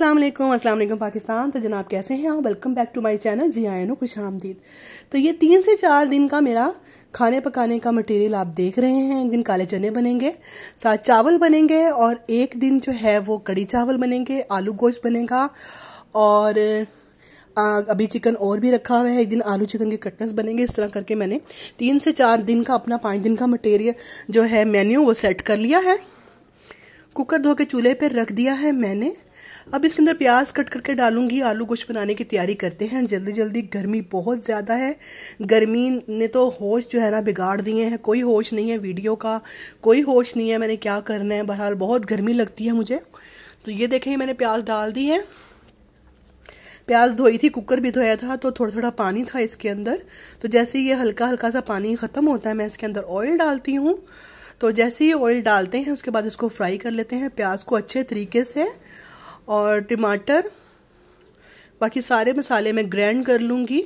अस्सलाम वालेकुम अस्सलाम वालेकुम पाकिस्तान तो जनाब कैसे हैं आप welcome back to my channel जी आई एन खुश आमदीद तो ये तीन से चार दिन का मेरा खाने पकाने का मटेरियल आप देख रहे हैं एक दिन काले चने बनेंगे साथ चावल बनेंगे और एक दिन जो है वो कड़ी चावल बनेंगे आलू गोश्त बनेगा और आ, अभी चिकन और भी रखा हुआ है एक दिन आलू चिकन के कटनस बनेंगे इस तरह करके मैंने तीन से चार दिन का अपना पाँच दिन का मटेरियल जो है मेन्यू वो सेट कर लिया है कुकर धो के चूल्हे पर रख दिया है मैंने अब इसके अंदर प्याज कट करके डालूंगी आलू गोश्त बनाने की तैयारी करते हैं जल्दी जल्दी गर्मी बहुत ज़्यादा है गर्मी ने तो होश जो है ना बिगाड़ दिए हैं कोई होश नहीं है वीडियो का कोई होश नहीं है मैंने क्या करना है बहरहाल बहुत गर्मी लगती है मुझे तो ये देखें मैंने प्याज डाल दी है प्याज धोई थी कुकर भी धोया था तो थोड़ा थोड़ा पानी था इसके अंदर तो जैसे ये हल्का हल्का सा पानी ख़त्म होता है मैं इसके अंदर ऑयल डालती हूँ तो जैसे ही ऑयल डालते हैं उसके बाद इसको फ्राई कर लेते हैं प्याज को अच्छे तरीके से और टमाटर बाकी सारे मसाले मैं ग्रैंड कर लूँगी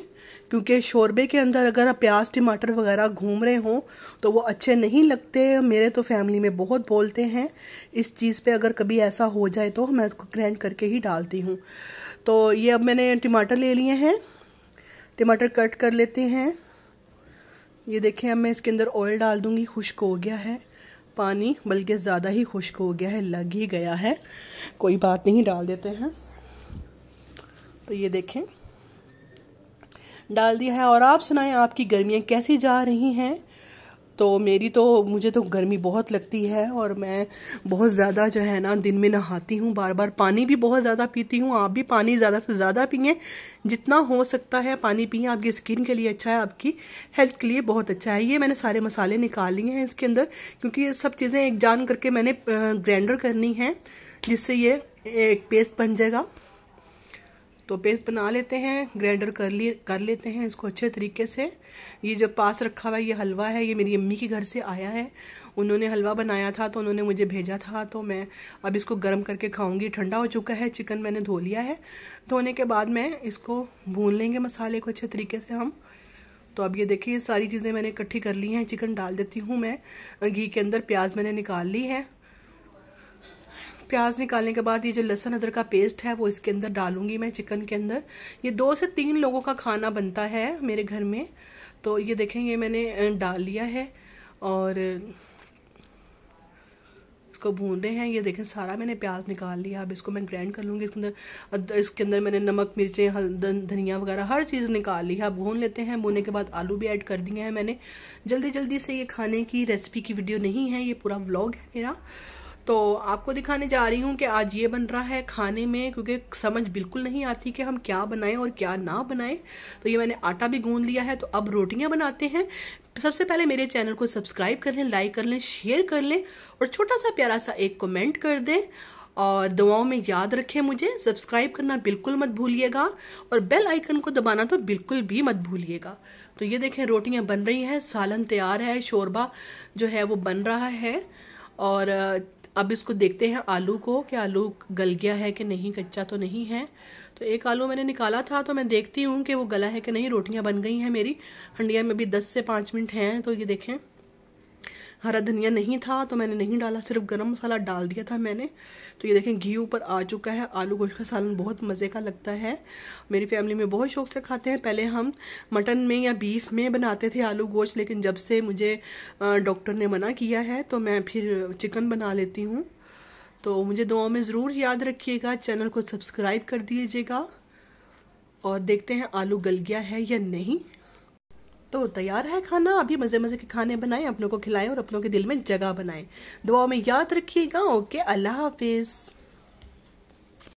क्योंकि शोरबे के अंदर अगर आप प्याज टमाटर वगैरह घूम रहे हों तो वो अच्छे नहीं लगते मेरे तो फैमिली में बहुत बोलते हैं इस चीज़ पे अगर कभी ऐसा हो जाए तो मैं उसको ग्रैंड करके ही डालती हूँ तो ये अब मैंने टमाटर ले लिए हैं टमाटर कट कर लेते हैं ये देखें अब मैं इसके अंदर ऑयल डाल दूँगी खुश्क हो गया है पानी बल्कि ज़्यादा ही खुश्क हो गया है लग ही गया है कोई बात नहीं डाल देते हैं तो ये देखें डाल दिया है और आप सुनाएं आपकी गर्मियाँ कैसी जा रही हैं तो मेरी तो मुझे तो गर्मी बहुत लगती है और मैं बहुत ज़्यादा जो है ना दिन में नहाती हूँ बार बार पानी भी बहुत ज़्यादा पीती हूँ आप भी पानी ज़्यादा से ज़्यादा पिए जितना हो सकता है पानी पिए आपकी स्किन के लिए अच्छा है आपकी हेल्थ के लिए बहुत अच्छा है ये मैंने सारे मसाले निकाल लिए हैं इसके अंदर क्योंकि ये सब चीज़ें एक जान करके मैंने ग्राइंडर करनी है जिससे ये एक पेस्ट बन जाएगा तो पेस्ट बना लेते हैं ग्राइंडर कर लिए कर लेते हैं इसको अच्छे तरीके से ये जो पास रखा हुआ है ये हलवा है ये मेरी अम्मी के घर से आया है उन्होंने हलवा बनाया था तो उन्होंने मुझे भेजा था तो मैं अब इसको गर्म करके खाऊंगी ठंडा हो चुका है चिकन मैंने धो लिया है धोने के बाद मैं इसको भून लेंगे मसाले को अच्छे तरीके से हम तो अब ये देखिए सारी चीज़ें मैंने इकट्ठी कर ली हैं चिकन डाल देती हूँ मैं घी के अंदर प्याज मैंने निकाल ली है प्याज निकालने के बाद ये जो लहसन अदरक का पेस्ट है वो इसके अंदर डालूंगी मैं चिकन के अंदर ये दो से तीन लोगों का खाना बनता है मेरे घर में तो ये देखें ये मैंने डाल लिया है और इसको भून रहे हैं ये देखें सारा मैंने प्याज निकाल लिया अब इसको मैं ग्राइंड कर लूँगी इसके अंदर इसके अंदर मैंने नमक मिर्चें धनिया वगैरह हर चीज़ निकाल ली है अब भून लेते हैं भूनने के बाद आलू भी ऐड कर दिए हैं मैंने जल्दी जल्दी से ये खाने की रेसिपी की वीडियो नहीं है ये पूरा व्लॉग है मेरा तो आपको दिखाने जा रही हूँ कि आज ये बन रहा है खाने में क्योंकि समझ बिल्कुल नहीं आती कि हम क्या बनाएं और क्या ना बनाएं तो ये मैंने आटा भी गूंद लिया है तो अब रोटियाँ बनाते हैं सबसे पहले मेरे चैनल को सब्सक्राइब कर लें लाइक कर लें शेयर कर लें और छोटा सा प्यारा सा एक कमेंट कर दें और दुआओं में याद रखें मुझे सब्सक्राइब करना बिल्कुल मत भूलिएगा और बेल आइकन को दबाना तो बिल्कुल भी मत भूलिएगा तो ये देखें रोटियां बन रही हैं सालन तैयार है शोरबा जो है वो बन रहा है और अब इसको देखते हैं आलू को कि आलू गल गया है कि नहीं कच्चा तो नहीं है तो एक आलू मैंने निकाला था तो मैं देखती हूँ कि वो गला है कि नहीं रोटियाँ बन गई हैं मेरी हंडिया में भी दस से पाँच मिनट हैं तो ये देखें हरा धनिया नहीं था तो मैंने नहीं डाला सिर्फ गरम मसाला डाल दिया था मैंने तो ये देखें घी ऊपर आ चुका है आलू गोश्त का सालन बहुत मज़े का लगता है मेरी फैमिली में बहुत शौक से खाते हैं पहले हम मटन में या बीफ में बनाते थे आलू गोश्त लेकिन जब से मुझे डॉक्टर ने मना किया है तो मैं फिर चिकन बना लेती हूँ तो मुझे दुआ में ज़रूर याद रखिएगा चैनल को सब्सक्राइब कर दीजिएगा और देखते हैं आलू गल गया है या नहीं तो तैयार है खाना अभी मज़े मज़े के खाने बनाएं अपनों को खिलाएं और अपनों के दिल में जगह बनाएं दुआओं में याद रखिएगा ओके अल्लाह हाफिज़